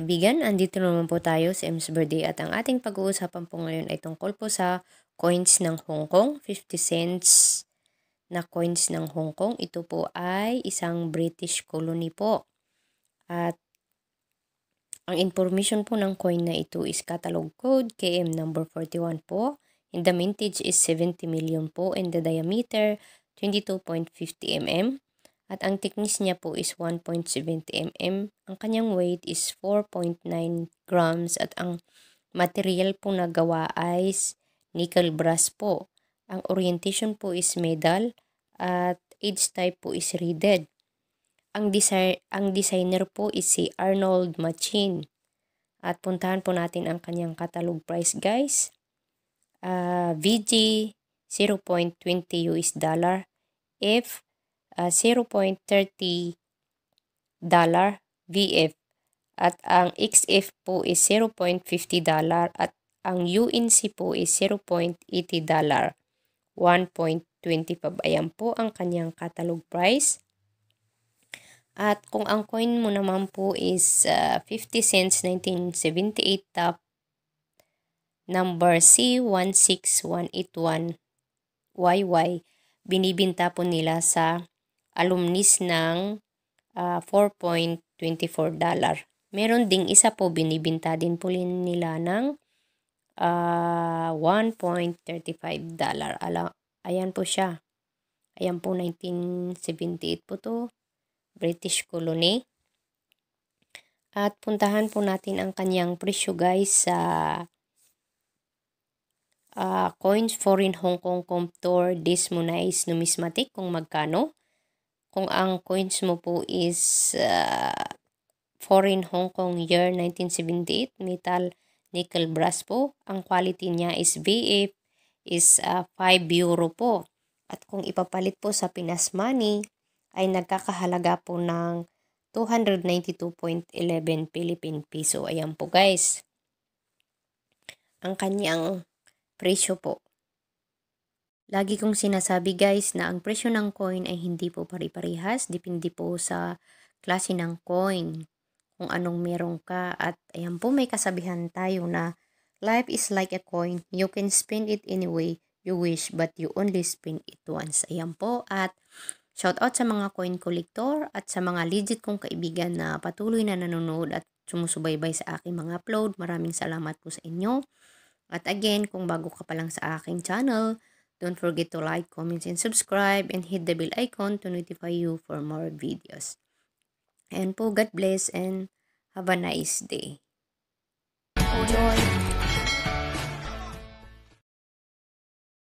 kaibigan, andito naman po tayo sa Ems Birthday at ang ating pag-uusapan po ngayon ay tungkol po sa coins ng Hong Kong, 50 cents na coins ng Hong Kong. Ito po ay isang British colony po. At ang information po ng coin na ito is catalog code KM number 41 po. And the mintage is 70 million po and the diameter 22.50 mm. At ang thickness niya po is 1.70 mm. Ang kanyang weight is 4.9 grams at ang material po nagawa ay nickel brass po. Ang orientation po is medal at age type po is readed. Ang, design, ang designer po is si Arnold Machin. At puntahan po natin ang kanyang catalog price guys. Uh, VG 0.20 US dollar. F uh, ah, 0.30 dollar VF at ang XF po is 0.50 dollar at ang UNC po is 0.80 dollar. 1.25 ayan po ang kanyang catalog price. At kung ang coin mo naman po is uh, ah, 50 cents 1978 top number C16181 YY, binibinta po nila sa alumnis ng uh, ah, 4.24 Meron ding isa po binibinta din po nila ng uh, ah, 1.35 dollar. Ala, ayan po siya. Ayan po 1978 po to. British colony. At puntahan po natin ang kanyang presyo guys sa uh, Coins Foreign Hong Kong Comptoir Dismonize Numismatic kung magkano kung ang coins mo po is uh, ah, foreign Hong Kong year 1978 metal nickel brass po. Ang quality niya is VF is uh, ah, 5 euro po. At kung ipapalit po sa Pinas money ay nagkakahalaga po ng 292.11 Philippine peso. Ayan po guys. Ang kanyang presyo po. Lagi kong sinasabi guys na ang presyo ng coin ay hindi po pari parehas Depende po sa klase ng coin. Kung anong meron ka. At ayan po may kasabihan tayo na life is like a coin. You can spend it any way you wish but you only spend it once. Ayan po at shout out sa mga coin collector at sa mga legit kong kaibigan na patuloy na nanonood at sumusubaybay sa aking mga upload. Maraming salamat po sa inyo. At again, kung bago ka pa lang sa aking channel, Don't forget to like, comment, and subscribe and hit the bell icon to notify you for more videos. And po, God bless and have a nice day. Enjoy!